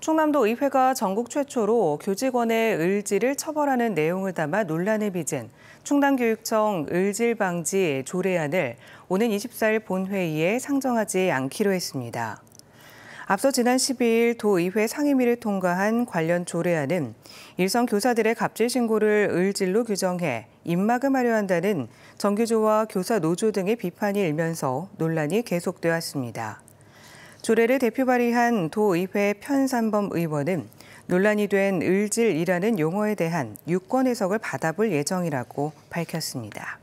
충남도 의회가 전국 최초로 교직원의 을지를 처벌하는 내용을 담아 논란에 빚은 충남교육청 을질 방지 조례안을 오는 24일 본회의에 상정하지 않기로 했습니다. 앞서 지난 12일 도의회 상임위를 통과한 관련 조례안은 일선 교사들의 갑질 신고를 을질로 규정해 입막음하려 한다는 정규조와 교사 노조 등의 비판이 일면서 논란이 계속되었습니다. 조례를 대표 발의한 도의회 편산범 의원은 논란이 된 을질이라는 용어에 대한 유권 해석을 받아볼 예정이라고 밝혔습니다.